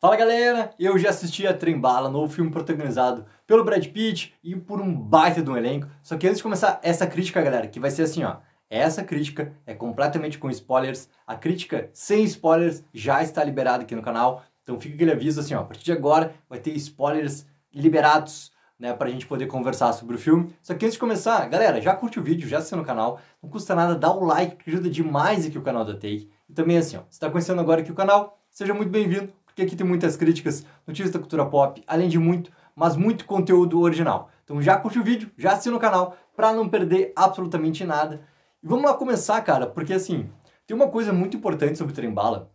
Fala galera, eu já assisti a Trembala, novo filme protagonizado pelo Brad Pitt e por um baita de um elenco. Só que antes de começar essa crítica, galera, que vai ser assim, ó. Essa crítica é completamente com spoilers. A crítica sem spoilers já está liberada aqui no canal. Então fica aquele aviso assim, ó. A partir de agora vai ter spoilers liberados, né, pra gente poder conversar sobre o filme. Só que antes de começar, galera, já curte o vídeo, já assina o canal. Não custa nada, dá o like, que ajuda demais aqui o canal da Take. E também assim, ó, se tá conhecendo agora aqui o canal, seja muito bem-vindo porque aqui tem muitas críticas, notícias da cultura pop, além de muito, mas muito conteúdo original. Então já curte o vídeo, já assina o canal para não perder absolutamente nada. E vamos lá começar, cara, porque assim, tem uma coisa muito importante sobre o Trembala,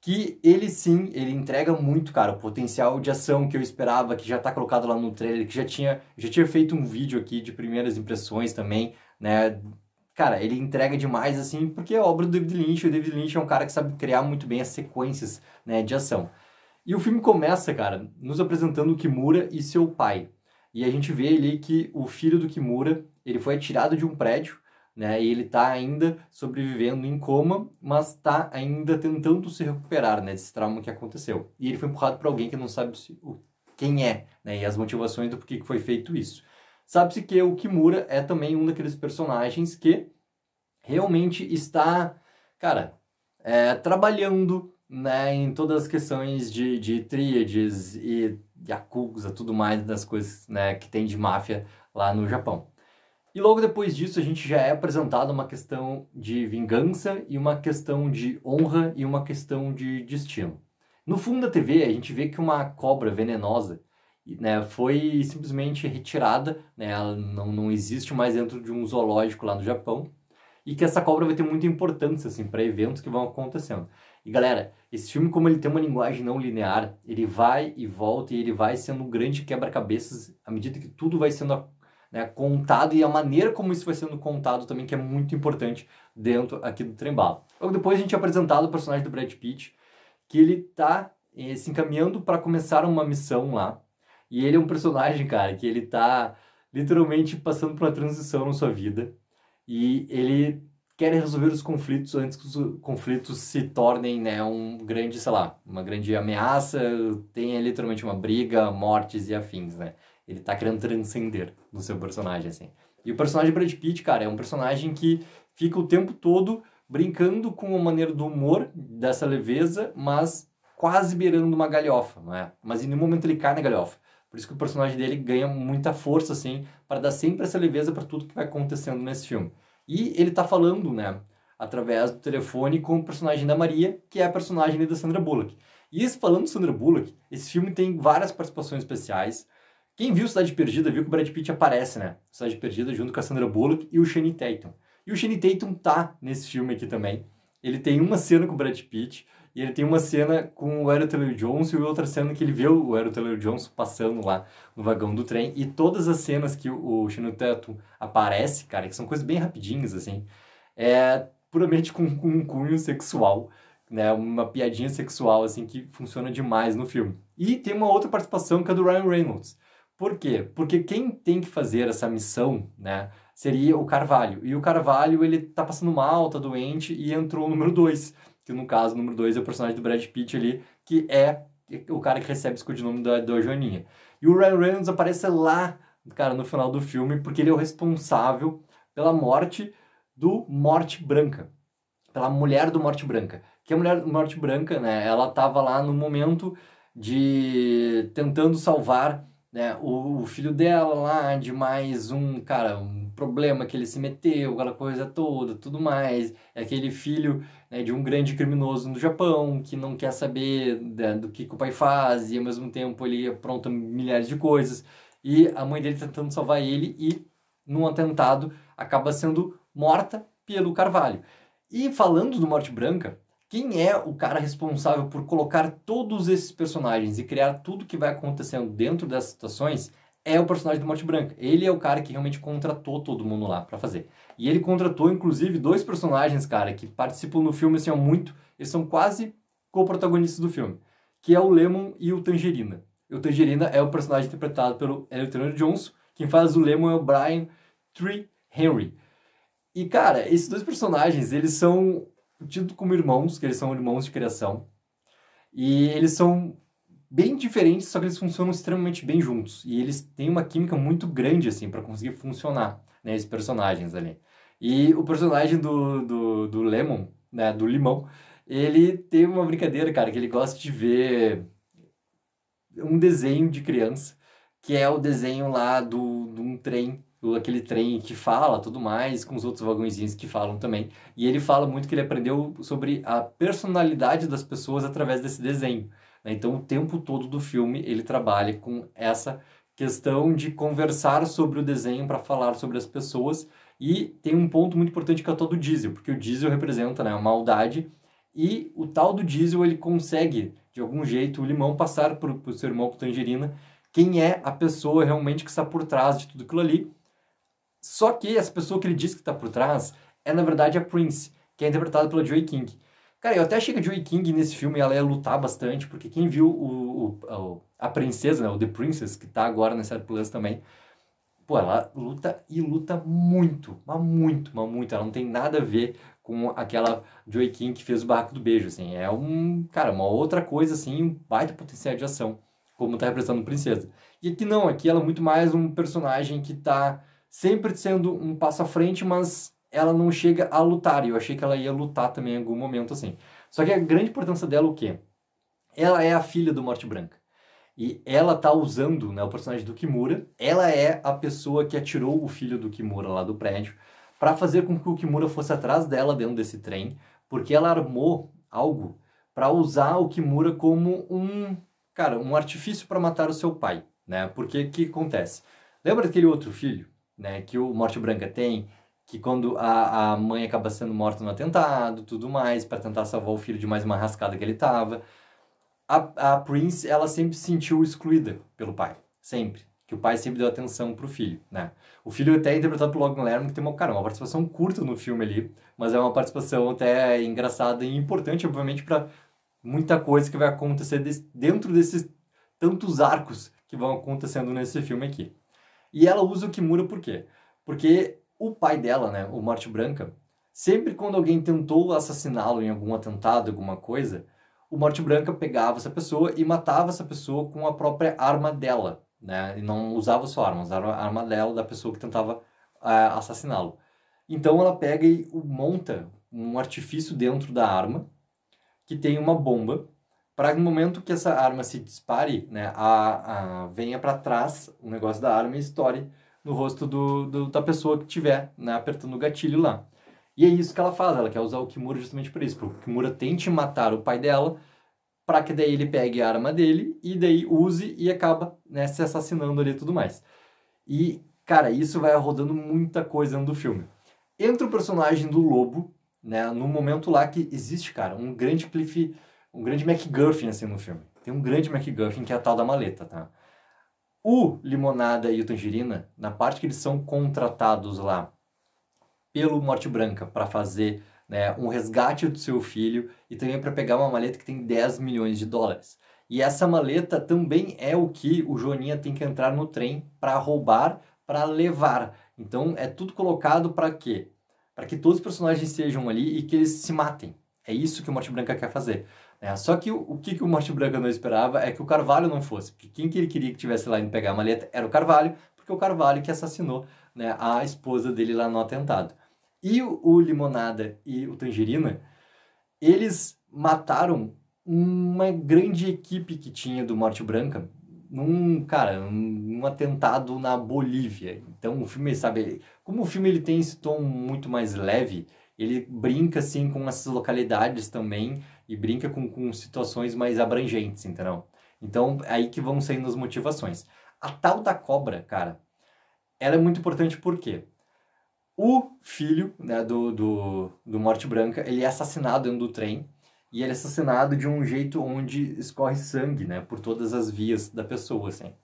que ele sim, ele entrega muito, cara, o potencial de ação que eu esperava, que já tá colocado lá no trailer, que já tinha, já tinha feito um vídeo aqui de primeiras impressões também, né, cara, ele entrega demais, assim, porque é obra do David Lynch. O David Lynch é um cara que sabe criar muito bem as sequências né, de ação. E o filme começa, cara, nos apresentando o Kimura e seu pai. E a gente vê ali que o filho do Kimura, ele foi atirado de um prédio, né? E ele tá ainda sobrevivendo em coma, mas tá ainda tentando se recuperar, né? Desse trauma que aconteceu. E ele foi empurrado por alguém que não sabe se, quem é, né? E as motivações do porquê que foi feito isso. Sabe-se que o Kimura é também um daqueles personagens que realmente está, cara, é, trabalhando né, em todas as questões de, de tríades e yakuza, tudo mais das coisas né, que tem de máfia lá no Japão. E logo depois disso a gente já é apresentado uma questão de vingança e uma questão de honra e uma questão de destino. No fundo da TV a gente vê que uma cobra venenosa né, foi simplesmente retirada, né, ela não, não existe mais dentro de um zoológico lá no Japão, e que essa cobra vai ter muita importância assim, para eventos que vão acontecendo. E galera, esse filme, como ele tem uma linguagem não linear, ele vai e volta e ele vai sendo um grande quebra-cabeças à medida que tudo vai sendo né, contado e a maneira como isso vai sendo contado também, que é muito importante dentro aqui do Trembala. Logo depois a gente é apresentado o personagem do Brad Pitt, que ele está eh, se encaminhando para começar uma missão lá, e ele é um personagem, cara, que ele tá literalmente passando por uma transição na sua vida. E ele quer resolver os conflitos antes que os conflitos se tornem, né, um grande, sei lá, uma grande ameaça, tenha literalmente uma briga, mortes e afins, né? Ele tá querendo transcender no seu personagem, assim. E o personagem Brad Pitt, cara, é um personagem que fica o tempo todo brincando com a maneira do humor, dessa leveza, mas quase beirando uma galhofa, não é? Mas em nenhum momento ele cai na galhofa. Por isso que o personagem dele ganha muita força, assim, para dar sempre essa leveza para tudo que vai acontecendo nesse filme. E ele tá falando, né, através do telefone com o personagem da Maria, que é a personagem da Sandra Bullock. E isso, falando de Sandra Bullock, esse filme tem várias participações especiais. Quem viu Cidade Perdida viu que o Brad Pitt aparece, né? Cidade Perdida junto com a Sandra Bullock e o Shane Tatum. E o Shane Tatum tá nesse filme aqui também. Ele tem uma cena com o Brad Pitt, e ele tem uma cena com o Aero Taylor Jones e outra cena que ele vê o Aero Taylor Jones passando lá no vagão do trem. E todas as cenas que o Shino Teto aparece, cara, que são coisas bem rapidinhas, assim, é puramente com, com um cunho sexual, né? Uma piadinha sexual, assim, que funciona demais no filme. E tem uma outra participação que é do Ryan Reynolds. Por quê? Porque quem tem que fazer essa missão, né, seria o Carvalho. E o Carvalho, ele tá passando mal, tá doente e entrou o número 2 que no caso, número 2 é o personagem do Brad Pitt ali, que é o cara que recebe esse codinome da, da Joaninha. E o Ryan Reynolds aparece lá, cara, no final do filme, porque ele é o responsável pela morte do Morte Branca, pela mulher do Morte Branca. Que a mulher do Morte Branca, né, ela tava lá no momento de tentando salvar né, o, o filho dela lá de mais um, cara, um problema que ele se meteu, aquela coisa toda, tudo mais. É aquele filho né, de um grande criminoso no Japão que não quer saber do que, que o pai faz e ao mesmo tempo ele apronta milhares de coisas. E a mãe dele tentando salvar ele e, num atentado, acaba sendo morta pelo Carvalho. E falando do Morte Branca, quem é o cara responsável por colocar todos esses personagens e criar tudo que vai acontecendo dentro dessas situações é o personagem do Morte Branca. Ele é o cara que realmente contratou todo mundo lá para fazer. E ele contratou, inclusive, dois personagens, cara, que participam no filme assim há muito. Eles são quase co-protagonistas do filme. Que é o Lemon e o Tangerina. E o Tangerina é o personagem interpretado pelo Elton Johnson. Quem faz o Lemon é o Brian Tree Henry. E, cara, esses dois personagens, eles são tidos como irmãos, que eles são irmãos de criação. E eles são bem diferentes, só que eles funcionam extremamente bem juntos. E eles têm uma química muito grande, assim, para conseguir funcionar, né? Esses personagens ali. E o personagem do, do, do Lemon, né? Do Limão, ele tem uma brincadeira, cara, que ele gosta de ver um desenho de criança, que é o desenho lá do, de um trem aquele trem que fala tudo mais, com os outros vagõezinhos que falam também. E ele fala muito que ele aprendeu sobre a personalidade das pessoas através desse desenho. Né? Então, o tempo todo do filme ele trabalha com essa questão de conversar sobre o desenho para falar sobre as pessoas. E tem um ponto muito importante que é o tal do diesel, porque o diesel representa né, a maldade. E o tal do diesel ele consegue, de algum jeito, o limão passar para o seu irmão, para tangerina, quem é a pessoa realmente que está por trás de tudo aquilo ali. Só que essa pessoa que ele diz que está por trás é, na verdade, a Prince, que é interpretada pela Joey King. Cara, eu até achei que a Joey King nesse filme ela ia lutar bastante, porque quem viu o, o a princesa, né, o The Princess, que tá agora nessa Plus também, pô, ela luta e luta muito, mas muito, mas muito. Ela não tem nada a ver com aquela Joey King que fez o Barraco do Beijo, assim. É um, cara, uma outra coisa, assim, um baita potencial de ação, como tá representando princesa. E aqui não, aqui ela é muito mais um personagem que tá sempre sendo um passo à frente, mas ela não chega a lutar. E eu achei que ela ia lutar também em algum momento, assim. Só que a grande importância dela é o quê? Ela é a filha do Morte Branca. E ela tá usando, né, o personagem do Kimura, ela é a pessoa que atirou o filho do Kimura lá do prédio para fazer com que o Kimura fosse atrás dela dentro desse trem, porque ela armou algo para usar o Kimura como um, cara, um artifício para matar o seu pai, né? Porque que acontece? Lembra daquele outro filho, né, que o Morte Branca tem, que quando a, a mãe acaba sendo morta no atentado, tudo mais, para tentar salvar o filho de mais uma rascada que ele tava. A, a Prince, ela sempre se sentiu excluída pelo pai, sempre. Que o pai sempre deu atenção pro filho, né? O filho até é interpretado pelo Logan Lerman, que tem uma, cara, uma participação curta no filme ali, mas é uma participação até engraçada e importante, obviamente, para muita coisa que vai acontecer de, dentro desses tantos arcos que vão acontecendo nesse filme aqui. E ela usa o Kimura por quê? Porque o pai dela, né, o Morte Branca, sempre quando alguém tentou assassiná-lo em algum atentado, alguma coisa, o Morte Branca pegava essa pessoa e matava essa pessoa com a própria arma dela, né? E não usava sua arma, usava a arma dela da pessoa que tentava é, assassiná-lo. Então ela pega e monta um artifício dentro da arma que tem uma bomba para no momento que essa arma se dispare, né, a, a venha para trás o negócio da arma e estoure no rosto do, do, da pessoa que tiver, né, apertando o gatilho lá. E é isso que ela faz, ela quer usar o Kimura justamente por isso, porque o Kimura tente matar o pai dela, para que daí ele pegue a arma dele e daí use e acaba né, se assassinando ali e tudo mais. E, cara, isso vai rodando muita coisa dentro do filme. Entra o personagem do lobo, né, no momento lá que existe, cara, um grande cliff, um grande MacGuffin assim no filme. Tem um grande MacGuffin que é a tal da maleta, tá? O Limonada e o Tangerina, na parte que eles são contratados lá pelo Morte Branca para fazer né, um resgate do seu filho e também para pegar uma maleta que tem 10 milhões de dólares. E essa maleta também é o que o Joninha tem que entrar no trem para roubar, para levar. Então é tudo colocado para quê? Para que todos os personagens sejam ali e que eles se matem. É isso que o Morte Branca quer fazer. É, só que o, o que, que o Morte Branca não esperava é que o Carvalho não fosse, porque quem que ele queria que tivesse lá indo pegar a maleta era o Carvalho, porque o Carvalho que assassinou né, a esposa dele lá no atentado. E o, o Limonada e o Tangerina, eles mataram uma grande equipe que tinha do Morte Branca num, cara, um, um atentado na Bolívia. Então o filme, sabe, como o filme ele tem esse tom muito mais leve, ele brinca assim com essas localidades também e brinca com, com situações mais abrangentes, entendeu? Então, é aí que vão saindo as motivações. A tal da cobra, cara, ela é muito importante porque o filho né, do, do, do Morte Branca, ele é assassinado dentro do trem e ele é assassinado de um jeito onde escorre sangue, né, por todas as vias da pessoa, assim.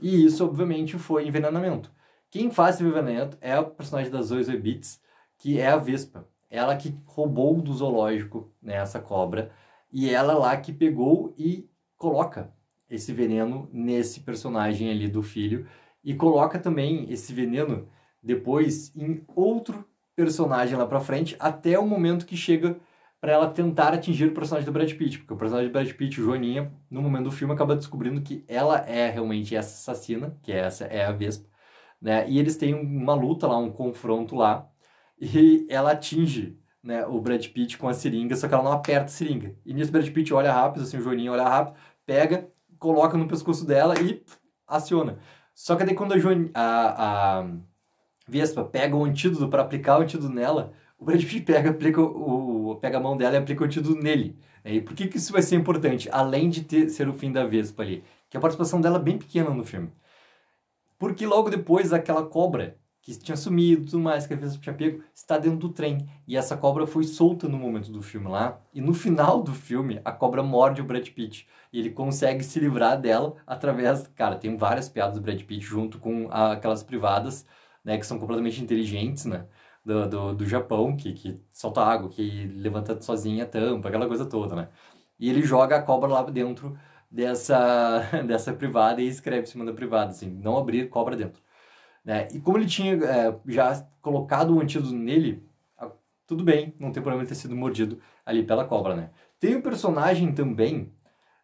E isso, obviamente, foi envenenamento. Quem faz esse envenenamento é o personagem das Zoe Beats, que é a Vespa ela que roubou do zoológico né, essa cobra e ela lá que pegou e coloca esse veneno nesse personagem ali do filho e coloca também esse veneno depois em outro personagem lá para frente até o momento que chega para ela tentar atingir o personagem do Brad Pitt, porque o personagem do Brad Pitt, o Joaninha, no momento do filme acaba descobrindo que ela é realmente essa assassina, que essa é a Vespa, né? E eles têm uma luta lá, um confronto lá, e ela atinge né, o Brad Pitt com a seringa, só que ela não aperta a seringa. E nisso o Brad Pitt olha rápido, assim, o Joaninha olha rápido, pega, coloca no pescoço dela e pff, aciona. Só que daí quando a, Joan, a, a Vespa pega o antídoto para aplicar o antídoto nela, o Brad Pitt pega, aplica, o, pega a mão dela e aplica o antídoto nele. E por que, que isso vai ser importante? Além de ter, ser o fim da Vespa ali, que a participação dela é bem pequena no filme. Porque logo depois aquela cobra que tinha sumido tudo mais, que a vez tinha pego, está dentro do trem. E essa cobra foi solta no momento do filme lá. E no final do filme, a cobra morde o Brad Pitt. E ele consegue se livrar dela através. Cara, tem várias piadas do Brad Pitt junto com a, aquelas privadas, né, que são completamente inteligentes, né? Do, do, do Japão, que, que solta água, que levanta sozinha a tampa, aquela coisa toda, né? E ele joga a cobra lá dentro dessa, dessa privada e escreve em cima da privada, assim, não abrir cobra dentro. Né? E como ele tinha é, já colocado um antídoto nele, tudo bem, não tem problema ele ter sido mordido ali pela cobra, né? Tem o um personagem também,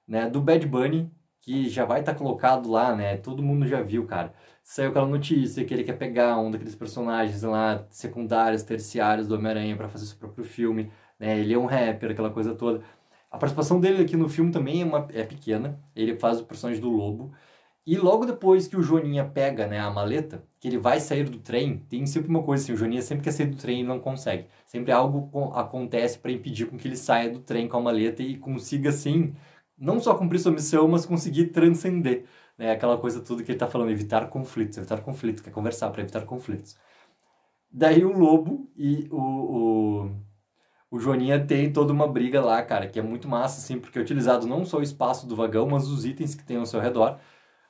né, do Bad Bunny, que já vai estar tá colocado lá, né? Todo mundo já viu, cara. Saiu aquela notícia que ele quer pegar um daqueles personagens lá, secundários, terciários do Homem-Aranha para fazer seu próprio filme, né? Ele é um rapper, aquela coisa toda. A participação dele aqui no filme também é, uma, é pequena, ele faz o personagem do Lobo. E logo depois que o Joninha pega, né, a maleta, que ele vai sair do trem, tem sempre uma coisa assim, o Joninha sempre quer sair do trem e não consegue. Sempre algo acontece para impedir com que ele saia do trem com a maleta e consiga, assim, não só cumprir sua missão, mas conseguir transcender. Né? Aquela coisa tudo que ele está falando, evitar conflitos, evitar conflitos, quer conversar para evitar conflitos. Daí o Lobo e o, o, o Joninha tem toda uma briga lá, cara, que é muito massa, assim, porque é utilizado não só o espaço do vagão, mas os itens que tem ao seu redor.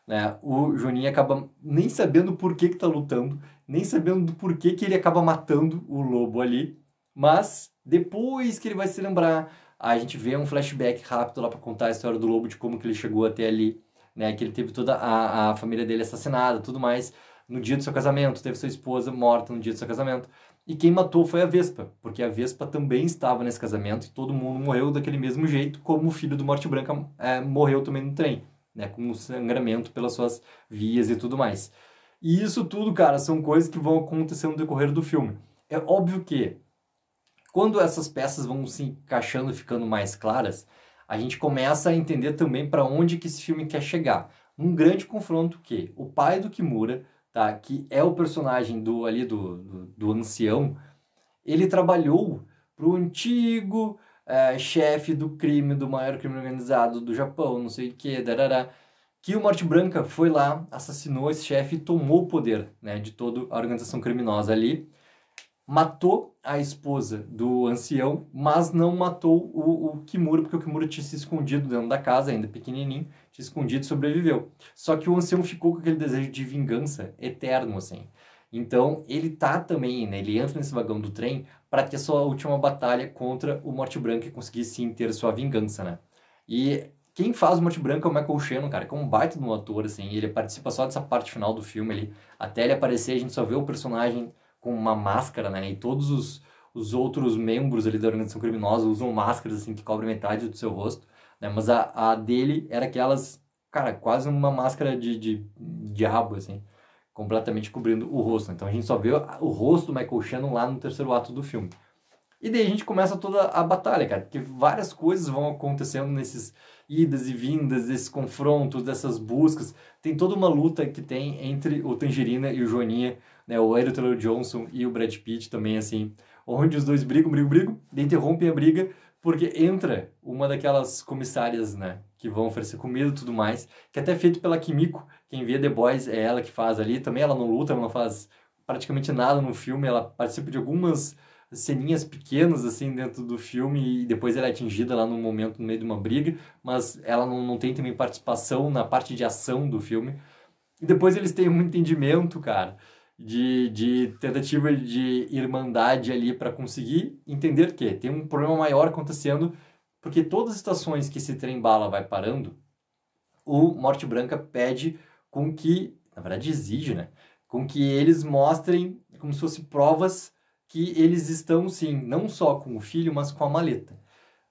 Né? O Joninho acaba nem sabendo por que está lutando, nem sabendo por que, que ele acaba matando o lobo ali, mas depois que ele vai se lembrar, a gente vê um flashback rápido lá para contar a história do lobo, de como que ele chegou até ali, né? que ele teve toda a, a família dele assassinada, tudo mais, no dia do seu casamento, teve sua esposa morta no dia do seu casamento. E quem matou foi a Vespa, porque a Vespa também estava nesse casamento e todo mundo morreu daquele mesmo jeito, como o filho do Morte Branca é, morreu também no trem né, com sangramento pelas suas vias e tudo mais. E isso tudo, cara, são coisas que vão acontecer no decorrer do filme. É óbvio que quando essas peças vão se encaixando, ficando mais claras, a gente começa a entender também para onde que esse filme quer chegar. Um grande confronto que o pai do Kimura, tá, que é o personagem do ali do, do, do ancião, ele trabalhou para o antigo é, chefe do crime, do maior crime organizado do Japão, não sei o que, darará. Que o Morte Branca foi lá, assassinou esse chefe e tomou o poder né, de toda a organização criminosa ali. Matou a esposa do ancião, mas não matou o, o Kimura, porque o Kimura tinha se escondido dentro da casa, ainda pequenininho, tinha escondido e sobreviveu. Só que o ancião ficou com aquele desejo de vingança eterno, assim. Então, ele tá também, né, ele entra nesse vagão do trem para ter sua última batalha contra o Morte Branca e conseguir sim ter sua vingança, né? E quem faz o Morte Branca é o Michael Shannon, cara, que é um baita de um ator, assim, ele participa só dessa parte final do filme ali. Até ele aparecer, a gente só vê o personagem com uma máscara, né? E todos os, os outros membros ali da organização criminosa usam máscaras, assim, que cobrem metade do seu rosto, né? Mas a, a dele era aquelas, cara, quase uma máscara de, de diabo, assim completamente cobrindo o rosto. Então a gente só vê o rosto do Michael Shannon lá no terceiro ato do filme. E daí a gente começa toda a batalha, cara, porque várias coisas vão acontecendo nesses idas e vindas, desses confrontos, dessas buscas. Tem toda uma luta que tem entre o Tangerina e o Joaninha, né, o Aaron Taylor Johnson e o Brad Pitt também, assim, onde os dois brigam, brigam, brigam, interrompem a briga porque entra uma daquelas comissárias, né, que vão oferecer comida e tudo mais, que é até é feito pela Kimiko, quem vê The Boys é ela que faz ali, também ela não luta, ela não faz praticamente nada no filme, ela participa de algumas ceninhas pequenas assim dentro do filme e depois ela é atingida lá no momento no meio de uma briga, mas ela não, não tem também participação na parte de ação do filme. E depois eles têm um entendimento, cara, de, de tentativa de irmandade ali para conseguir entender que tem um problema maior acontecendo porque todas as estações que esse trem bala vai parando, o Morte Branca pede com que, na verdade exige, né? Com que eles mostrem como se fosse provas que eles estão sim, não só com o filho, mas com a maleta.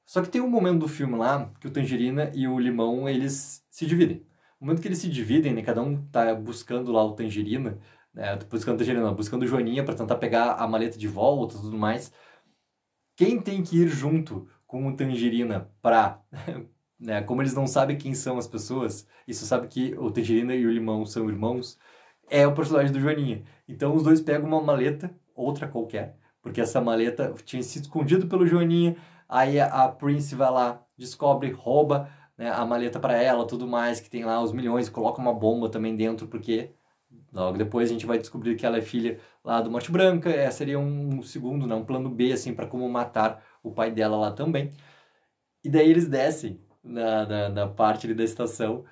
Só que tem um momento do filme lá que o Tangerina e o Limão eles se dividem. No momento que eles se dividem, né, cada um tá buscando lá o Tangerina, né, buscando o Tangerina, buscando o Joaninha para tentar pegar a maleta de volta e tudo mais. Quem tem que ir junto com o Tangerina pra. Né, como eles não sabem quem são as pessoas, e só sabe que o Tangerina e o Limão são irmãos, é o personagem do Joaninha. Então os dois pegam uma maleta, outra qualquer, porque essa maleta tinha se escondido pelo Joaninha, aí a, Prince vai lá, descobre, rouba né, a maleta para ela, tudo mais, que tem lá os milhões, coloca uma bomba também dentro, porque logo depois a gente vai descobrir que ela é filha lá do Morte Branca, é, seria um, um segundo, né, um plano B, assim, para como matar o pai dela lá também. E daí eles descem na, na, na parte ali da estação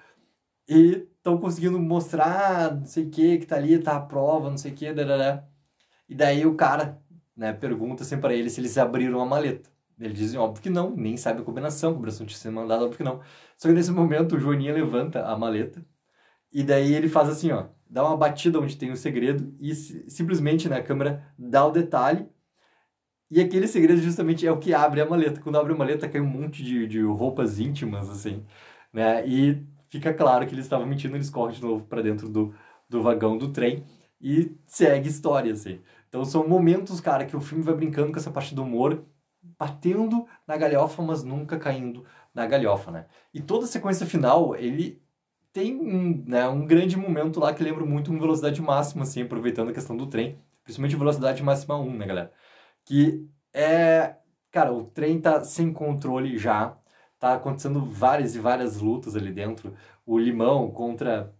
e estão conseguindo mostrar não sei o que, que tá ali, tá a prova, não sei o que, E daí o cara né, pergunta assim para ele se eles abriram a maleta. Eles dizem, óbvio que não, nem sabe a combinação, a combinação tinha sido mandada, óbvio que não. Só que nesse momento o Joaninha levanta a maleta e daí ele faz assim, ó, dá uma batida onde tem o um segredo e simplesmente na né, câmera dá o detalhe e aquele segredo justamente é o que abre a maleta. Quando abre a maleta, cai um monte de, de roupas íntimas, assim, né? E fica claro que eles estavam mentindo, eles correm de novo para dentro do, do vagão do trem e segue história, assim. Então são momentos, cara, que o filme vai brincando com essa parte do humor, batendo na galhofa, mas nunca caindo na galhofa, né? E toda a sequência final, ele tem um, né, um grande momento lá que lembra muito uma Velocidade Máxima, assim, aproveitando a questão do trem, principalmente Velocidade Máxima 1, né, galera? que é, cara, o trem tá sem controle já, tá acontecendo várias e várias lutas ali dentro, o Limão contra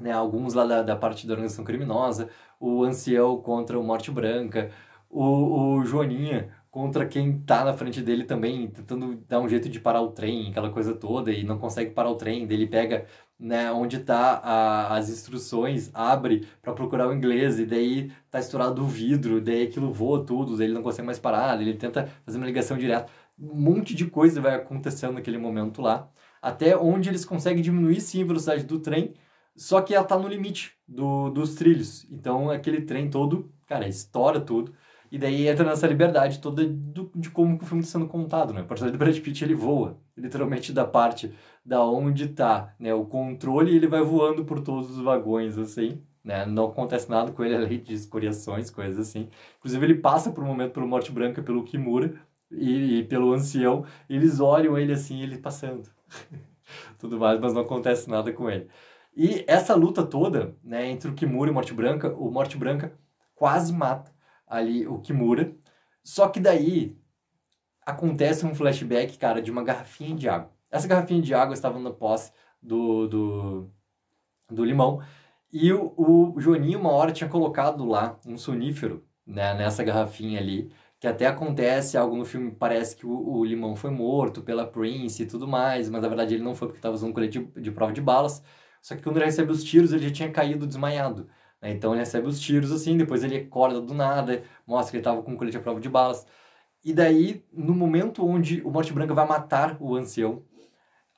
né, alguns lá da, da parte da organização criminosa, o Ancião contra o Morte Branca, o, o Joaninha contra quem tá na frente dele também, tentando dar um jeito de parar o trem, aquela coisa toda, e não consegue parar o trem, dele pega né, onde tá a, as instruções, abre para procurar o inglês, e daí tá estourado o vidro, daí aquilo voa tudo, daí ele não consegue mais parar, ele tenta fazer uma ligação direta. Um monte de coisa vai acontecendo naquele momento lá, até onde eles conseguem diminuir sim a velocidade do trem, só que ela tá no limite do, dos trilhos. Então aquele trem todo, cara, estoura tudo. E daí entra nessa liberdade toda do, de como o filme está sendo contado, né? O personagem do Brad Pitt, ele voa, literalmente da parte da onde tá, né? O controle, ele vai voando por todos os vagões, assim, né? Não acontece nada com ele, além de escoriações, coisas assim. Inclusive, ele passa por um momento pelo Morte Branca, pelo Kimura e, e pelo Ancião. eles olham ele assim, ele passando. Tudo mais, mas não acontece nada com ele. E essa luta toda, né? Entre o Kimura e Morte Branca, o Morte Branca quase mata ali o Kimura. Só que daí acontece um flashback, cara, de uma garrafinha de água. Essa garrafinha de água estava na posse do, do, do limão. E o, o Joninho, uma hora, tinha colocado lá um sonífero né, nessa garrafinha ali. Que até acontece algo no filme, parece que o, o limão foi morto pela Prince e tudo mais, mas na verdade ele não foi porque estava usando um colete de, de prova de balas. Só que quando ele recebe os tiros, ele já tinha caído desmaiado. Né? Então ele recebe os tiros assim, depois ele acorda do nada, mostra que ele estava com colete à prova de balas. E daí, no momento onde o Morte Branca vai matar o ancião,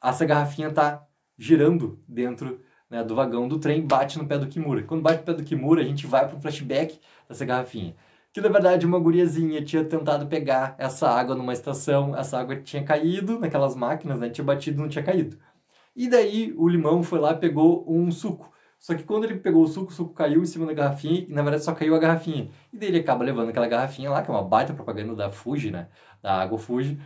essa garrafinha tá girando dentro né, do vagão do trem, bate no pé do Kimura. Quando bate no pé do Kimura, a gente vai para um flashback dessa garrafinha. Que na verdade uma guriazinha tinha tentado pegar essa água numa estação, essa água tinha caído naquelas máquinas, né, tinha batido não tinha caído. E daí o limão foi lá e pegou um suco só que quando ele pegou o suco, o suco caiu em cima da garrafinha e na verdade só caiu a garrafinha. E daí ele acaba levando aquela garrafinha lá, que é uma baita propaganda da Fuji, né? Da água Fuji,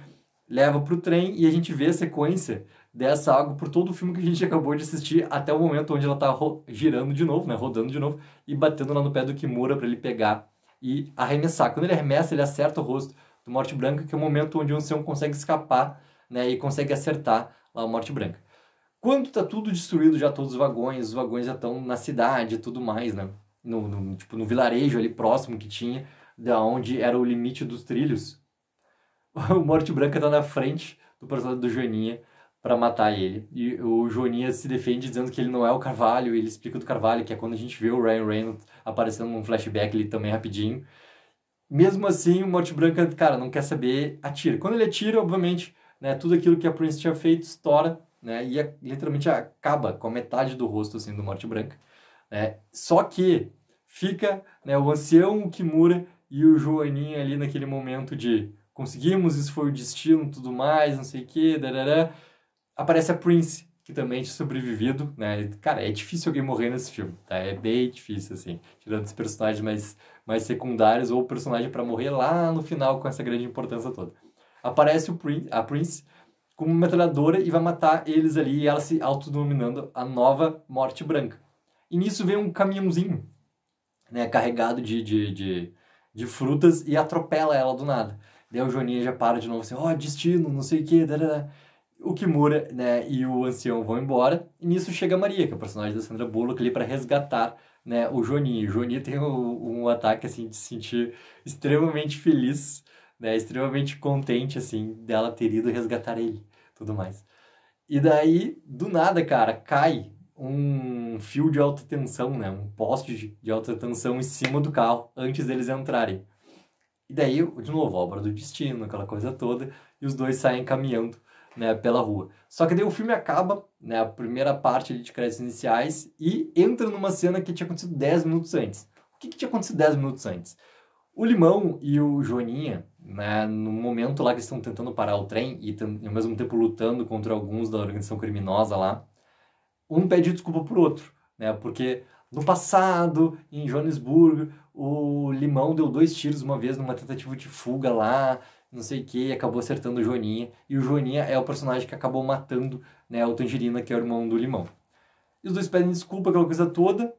leva pro trem e a gente vê a sequência dessa água por todo o filme que a gente acabou de assistir até o momento onde ela tá girando de novo, né? Rodando de novo e batendo lá no pé do Kimura para ele pegar e arremessar. Quando ele arremessa, ele acerta o rosto do Morte Branca, que é o momento onde o Ancião consegue escapar, né? E consegue acertar lá o Morte Branca. Quando está tudo destruído já todos os vagões, os vagões já estão na cidade e tudo mais, né? No, no, tipo, no vilarejo ali próximo que tinha, da onde era o limite dos trilhos. O Morte Branca está na frente do personagem do Joaninha para matar ele. E o Joaninha se defende dizendo que ele não é o Carvalho, ele explica do Carvalho, que é quando a gente vê o Ryan Reynolds aparecendo num flashback ali também rapidinho. Mesmo assim, o Morte Branca, cara, não quer saber, atira. Quando ele atira, obviamente, né, tudo aquilo que a Prince tinha feito estoura né? E é, literalmente acaba com a metade do rosto, assim, do Morte Branca. Né? Só que fica né, o ancião o Kimura e o Joaninha ali naquele momento de conseguimos, isso foi o destino, tudo mais, não sei o que, darará. Aparece a Prince, que também tinha sobrevivido, né? Cara, é difícil alguém morrer nesse filme, tá? É bem difícil, assim. Tirando os personagens mais, mais secundários ou o personagem para morrer lá no final com essa grande importância toda. Aparece o Prince, a Prince com uma metralhadora e vai matar eles ali, e ela se autodominando a nova Morte Branca. E nisso vem um caminhãozinho, né, carregado de, de, de, de frutas e atropela ela do nada. Daí o Joninha já para de novo assim, ó, oh, destino, não sei o que, o Kimura, né, e o ancião vão embora, e nisso chega a Maria, que é o personagem da Sandra Bullock ali para resgatar, né, o Joninho. O Joninho tem um, um ataque, assim, de se sentir extremamente feliz, né, extremamente contente, assim, dela ter ido resgatar ele tudo mais. E daí, do nada, cara, cai um fio de alta tensão, né? Um poste de alta tensão em cima do carro antes deles entrarem. E daí, de novo, obra do destino, aquela coisa toda, e os dois saem caminhando, né, pela rua. Só que daí o filme acaba, né, a primeira parte de créditos iniciais e entra numa cena que tinha acontecido 10 minutos antes. O que, que tinha acontecido 10 minutos antes? O Limão e o Joaninha, né, no momento lá que estão tentando parar o trem e, e ao mesmo tempo lutando contra alguns da organização criminosa lá, um pede desculpa pro outro, né? Porque no passado, em Joanesburgo, o Limão deu dois tiros uma vez numa tentativa de fuga lá, não sei o que, e acabou acertando o Joaninha. E o Joaninha é o personagem que acabou matando né, o Tangerina, que é o irmão do Limão. E os dois pedem desculpa, aquela coisa toda,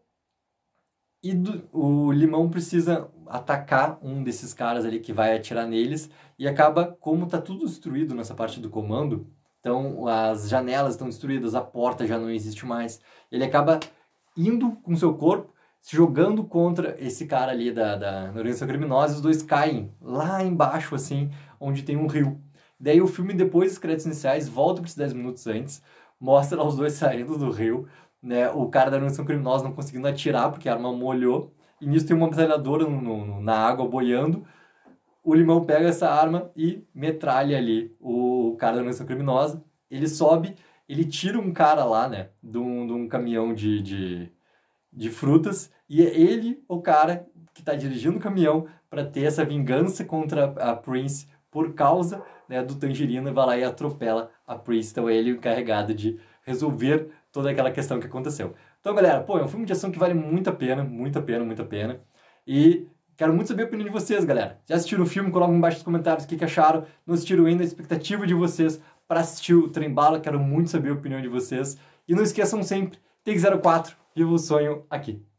e do, o Limão precisa atacar um desses caras ali que vai atirar neles e acaba, como tá tudo destruído nessa parte do comando, então as janelas estão destruídas, a porta já não existe mais, ele acaba indo com seu corpo, se jogando contra esse cara ali da, da, da organização criminosa, os dois caem lá embaixo, assim, onde tem um rio. Daí o filme, depois dos créditos iniciais, volta para os 10 minutos antes, mostra os dois saindo do rio, né, o cara da organização criminosa não conseguindo atirar porque a arma molhou. E nisso tem uma metralhadora no, no, na água boiando. O Limão pega essa arma e metralha ali o cara da organização criminosa. Ele sobe, ele tira um cara lá, né, de um, de um caminhão de, de, de frutas. E é ele, o cara, que está dirigindo o caminhão para ter essa vingança contra a Prince por causa né, do Tangerina, vai lá e atropela a Prince. Então é ele encarregado de resolver toda aquela questão que aconteceu. Então, galera, pô, é um filme de ação que vale muito a pena, muito a pena, muito a pena. E quero muito saber a opinião de vocês, galera. Já assistiram o filme? Coloquem embaixo nos comentários o que, que acharam. Não assistiram ainda, a expectativa de vocês para assistir o Bala. Quero muito saber a opinião de vocês. E não esqueçam sempre, Take 04, viva o sonho aqui.